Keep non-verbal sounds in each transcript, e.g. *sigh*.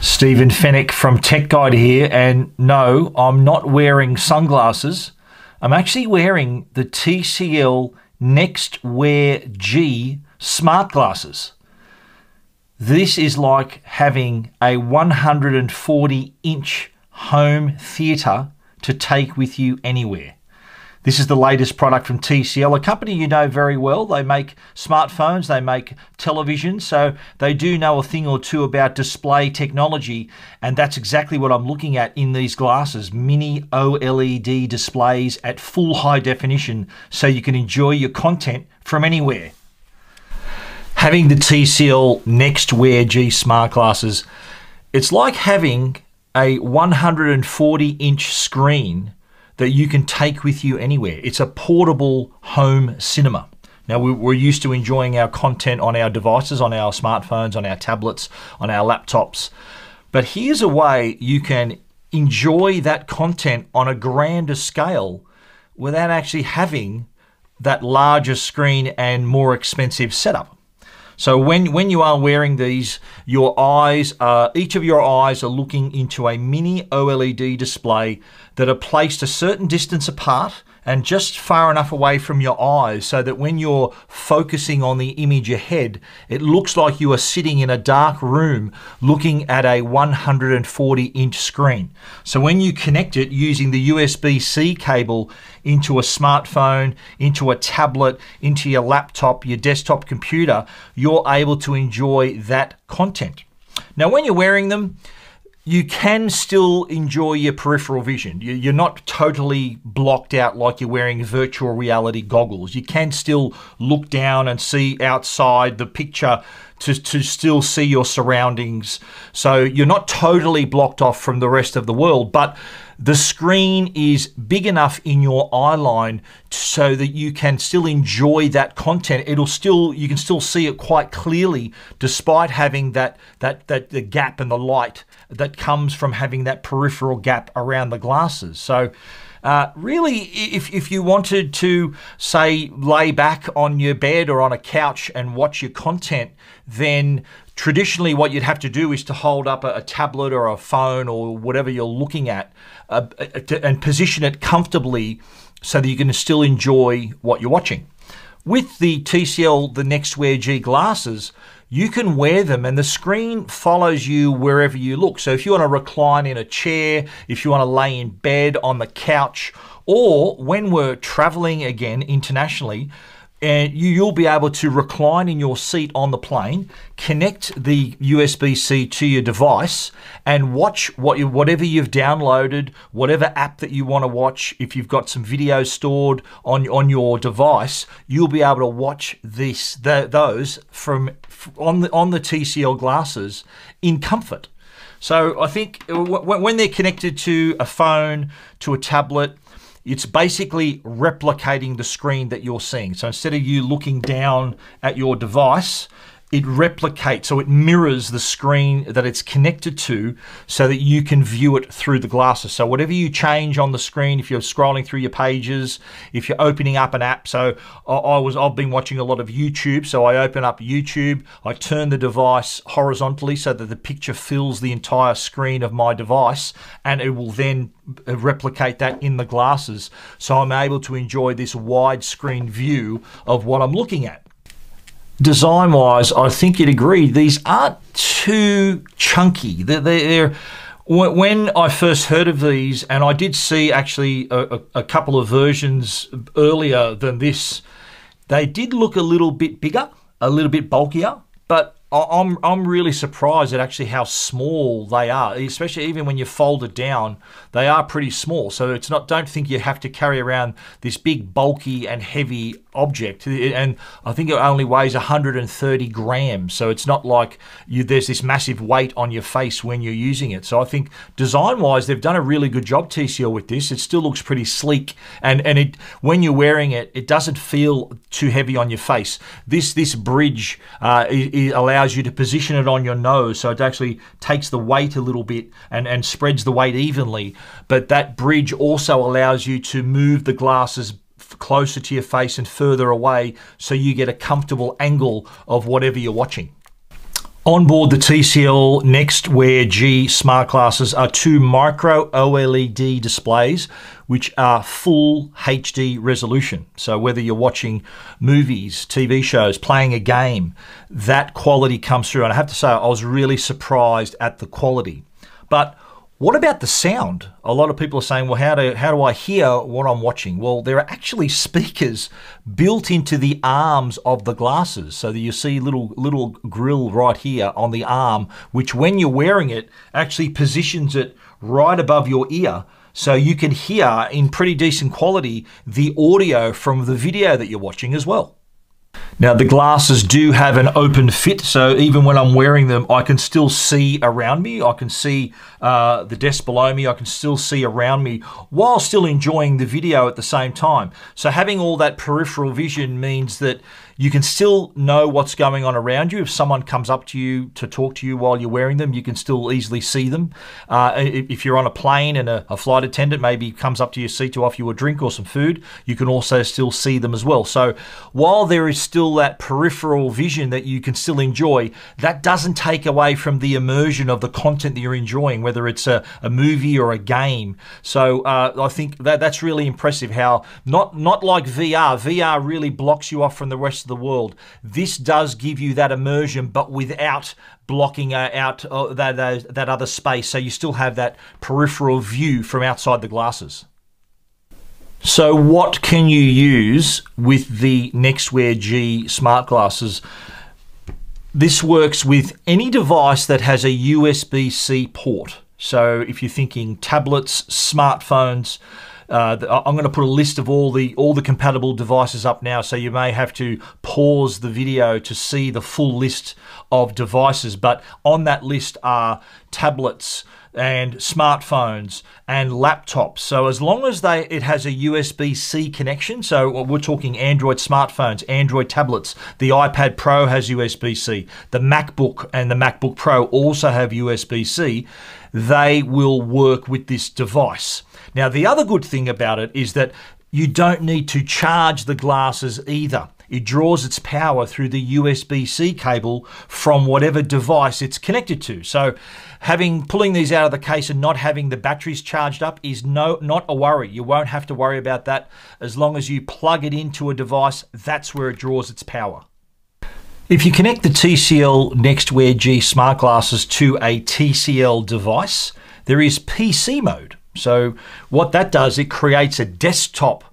Stephen Fennick from Tech Guide here, and no, I'm not wearing sunglasses. I'm actually wearing the TCL Next Wear G smart glasses. This is like having a 140 inch home theatre to take with you anywhere. This is the latest product from TCL, a company you know very well. They make smartphones, they make television, so they do know a thing or two about display technology, and that's exactly what I'm looking at in these glasses mini OLED displays at full high definition, so you can enjoy your content from anywhere. Having the TCL NextWear G smart glasses, it's like having a 140 inch screen that you can take with you anywhere. It's a portable home cinema. Now, we're used to enjoying our content on our devices, on our smartphones, on our tablets, on our laptops. But here's a way you can enjoy that content on a grander scale without actually having that larger screen and more expensive setup. So when, when you are wearing these, your eyes are, each of your eyes are looking into a mini OLED display that are placed a certain distance apart and just far enough away from your eyes so that when you're focusing on the image ahead, it looks like you are sitting in a dark room looking at a 140 inch screen. So when you connect it using the USB C cable into a smartphone, into a tablet, into your laptop, your desktop computer, you're able to enjoy that content. Now, when you're wearing them, you can still enjoy your peripheral vision. You're not totally blocked out like you're wearing virtual reality goggles. You can still look down and see outside the picture to, to still see your surroundings. So you're not totally blocked off from the rest of the world, but the screen is big enough in your eye line so that you can still enjoy that content. It'll still you can still see it quite clearly despite having that that that the gap and the light that comes from having that peripheral gap around the glasses. So uh, really, if, if you wanted to, say, lay back on your bed or on a couch and watch your content, then traditionally what you'd have to do is to hold up a, a tablet or a phone or whatever you're looking at uh, uh to, and position it comfortably so that you can still enjoy what you're watching. With the TCL The Next Wear G glasses, you can wear them and the screen follows you wherever you look. So if you want to recline in a chair, if you want to lay in bed, on the couch, or when we're traveling again internationally, and you, will be able to recline in your seat on the plane, connect the USB-C to your device, and watch what you, whatever you've downloaded, whatever app that you want to watch. If you've got some videos stored on on your device, you'll be able to watch this the, those from on the on the TCL glasses in comfort. So I think when they're connected to a phone, to a tablet, it's basically replicating the screen that you're seeing. So instead of you looking down at your device, it replicates, so it mirrors the screen that it's connected to so that you can view it through the glasses. So whatever you change on the screen, if you're scrolling through your pages, if you're opening up an app, so I was, I've been watching a lot of YouTube, so I open up YouTube, I turn the device horizontally so that the picture fills the entire screen of my device and it will then uh, replicate that in the glasses. So I'm able to enjoy this widescreen view of what I'm looking at design wise, I think you'd agree these aren't too chunky. They're, they're, when I first heard of these, and I did see actually a, a couple of versions earlier than this, they did look a little bit bigger, a little bit bulkier, but I'm I'm really surprised at actually how small they are, especially even when you fold it down, they are pretty small. So it's not don't think you have to carry around this big bulky and heavy object. And I think it only weighs 130 grams, so it's not like you there's this massive weight on your face when you're using it. So I think design wise they've done a really good job TCL with this. It still looks pretty sleek, and and it when you're wearing it, it doesn't feel too heavy on your face. This this bridge uh, it, it allows allows you to position it on your nose so it actually takes the weight a little bit and, and spreads the weight evenly. But that bridge also allows you to move the glasses closer to your face and further away so you get a comfortable angle of whatever you're watching. On board the TCL Next Wear G smart glasses are two micro OLED displays which are full HD resolution. So whether you're watching movies, TV shows, playing a game, that quality comes through. And I have to say, I was really surprised at the quality. But what about the sound? A lot of people are saying, well, how do, how do I hear what I'm watching? Well, there are actually *laughs* speakers built into the arms of the glasses. So that you see little little grill right here on the arm, which when you're wearing it actually positions it right above your ear. So you can hear in pretty decent quality the audio from the video that you're watching as well. Now the glasses do have an open fit, so even when I'm wearing them, I can still see around me. I can see uh, the desk below me. I can still see around me while still enjoying the video at the same time. So having all that peripheral vision means that you can still know what's going on around you. If someone comes up to you to talk to you while you're wearing them, you can still easily see them. Uh, if you're on a plane and a, a, flight attendant maybe comes up to your seat to offer you a drink or some food, you can also still see them as well. So while there is still that peripheral vision that you can still enjoy. That doesn't take away from the immersion of the content that you're enjoying, whether it's a, a movie or a game. So uh, I think that that's really impressive. How not not like VR. VR really blocks you off from the rest of the world. This does give you that immersion, but without blocking uh, out uh, that that other space. So you still have that peripheral view from outside the glasses. So what can you use with the Nextwear G smart glasses? This works with any device that has a USB-C port. So if you're thinking tablets, smartphones, uh, I'm going to put a list of all the all the compatible devices up now, so you may have to pause the video to see the full list of devices. But on that list are tablets and smartphones and laptops. So as long as they it has a USB-C connection, so we're talking Android smartphones, Android tablets, the iPad Pro has USB-C, the MacBook and the MacBook Pro also have USB-C, they will work with this device. Now, the other good thing about it is that you don't need to charge the glasses either. It draws its power through the USB C cable from whatever device it's connected to. So, having pulling these out of the case and not having the batteries charged up is no not a worry. You won't have to worry about that as long as you plug it into a device. That's where it draws its power. If you connect the TCL NextWear G smart glasses to a TCL device, there is PC mode. So what that does, it creates a desktop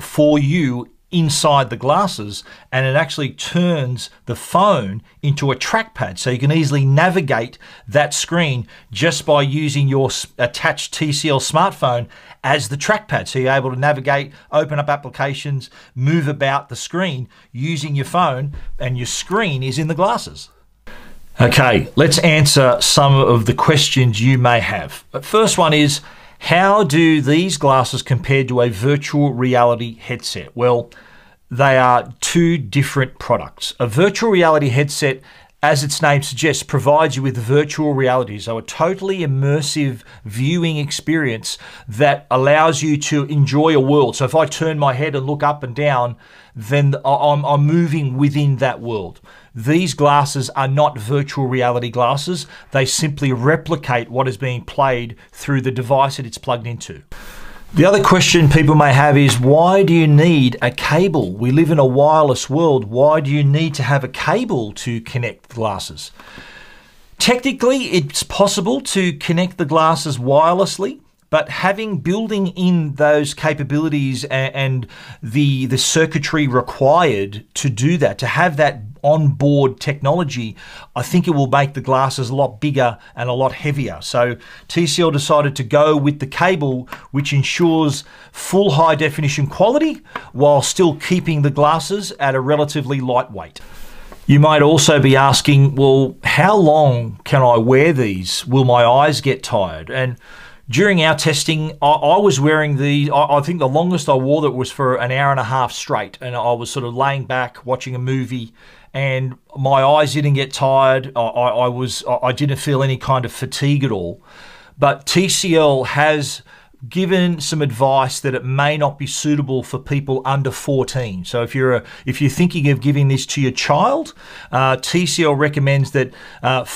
for you inside the glasses and it actually turns the phone into a trackpad so you can easily navigate that screen just by using your attached TCL smartphone as the trackpad so you're able to navigate open up applications move about the screen using your phone and your screen is in the glasses okay let's answer some of the questions you may have But first one is how do these glasses compare to a virtual reality headset? Well, they are two different products. A virtual reality headset, as its name suggests, provides you with virtual reality. So, a totally immersive viewing experience that allows you to enjoy a world. So, if I turn my head and look up and down, then I'm, moving within that world. These glasses are not virtual reality glasses. They simply replicate what is being played through the device that it's plugged into. The other question people may have is why do you need a cable? We live in a wireless world. Why do you need to have a cable to connect glasses? Technically, it's possible to connect the glasses wirelessly but having building in those capabilities and, and the the circuitry required to do that, to have that onboard technology, I think it will make the glasses a lot bigger and a lot heavier. So TCL decided to go with the cable, which ensures full high definition quality while still keeping the glasses at a relatively lightweight. You might also be asking, well, how long can I wear these? Will my eyes get tired? And during our testing, I, I was wearing the, I, I, think the longest I wore that was for an hour and a half straight. And I was sort of laying back watching a movie and my eyes didn't get tired. I, I was, I didn't feel any kind of fatigue at all. But TCL has given some advice that it may not be suitable for people under 14. So if you're a, if you're thinking of giving this to your child, uh, TCL recommends that uh,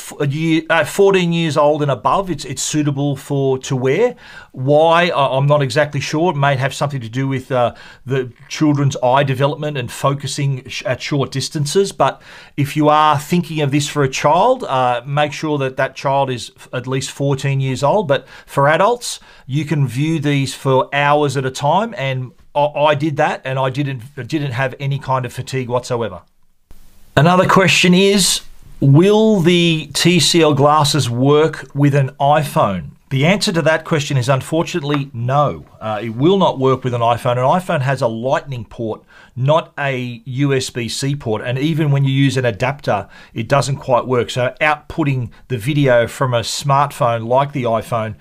uh, 14 years old and above, it's it's suitable for to wear. Why I'm not exactly sure. It may have something to do with uh, the children's eye development and focusing at short distances. But if you are thinking of this for a child, uh, make sure that that child is at least 14 years old. But for adults, you can view View these for hours at a time, and I did that, and I didn't didn't have any kind of fatigue whatsoever. Another question is, will the TCL glasses work with an iPhone? The answer to that question is unfortunately no. Uh, it will not work with an iPhone. An iPhone has a Lightning port, not a USB C port. And even when you use an adapter, it doesn't quite work. So, outputting the video from a smartphone like the iPhone,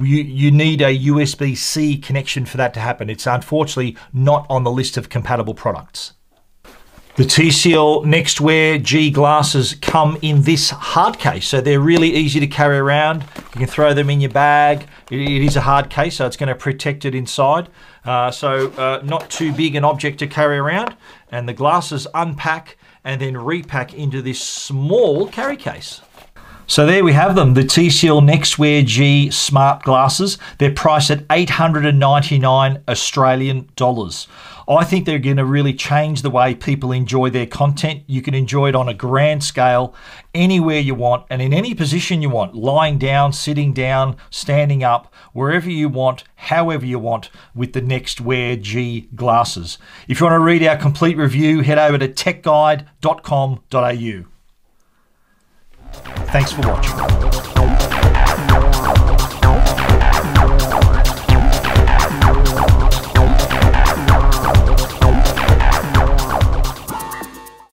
you, you need a USB C connection for that to happen. It's unfortunately not on the list of compatible products. The TCL Nextwear G glasses come in this hard case, so they're really easy to carry around. You can throw them in your bag. it, it is a hard case, so it's going to protect it inside. Uh, so uh, not too big an object to carry around. And the glasses unpack and then repack into this small carry case. So there we have them, the TCL Nextwear G smart glasses. They're priced at 899 Australian dollars. I think they're going to really change the way people enjoy their content. You can enjoy it on a grand scale, anywhere you want, and in any position you want lying down, sitting down, standing up, wherever you want, however you want, with the Next Wear G glasses. If you want to read our complete review, head over to techguide.com.au. Thanks for watching.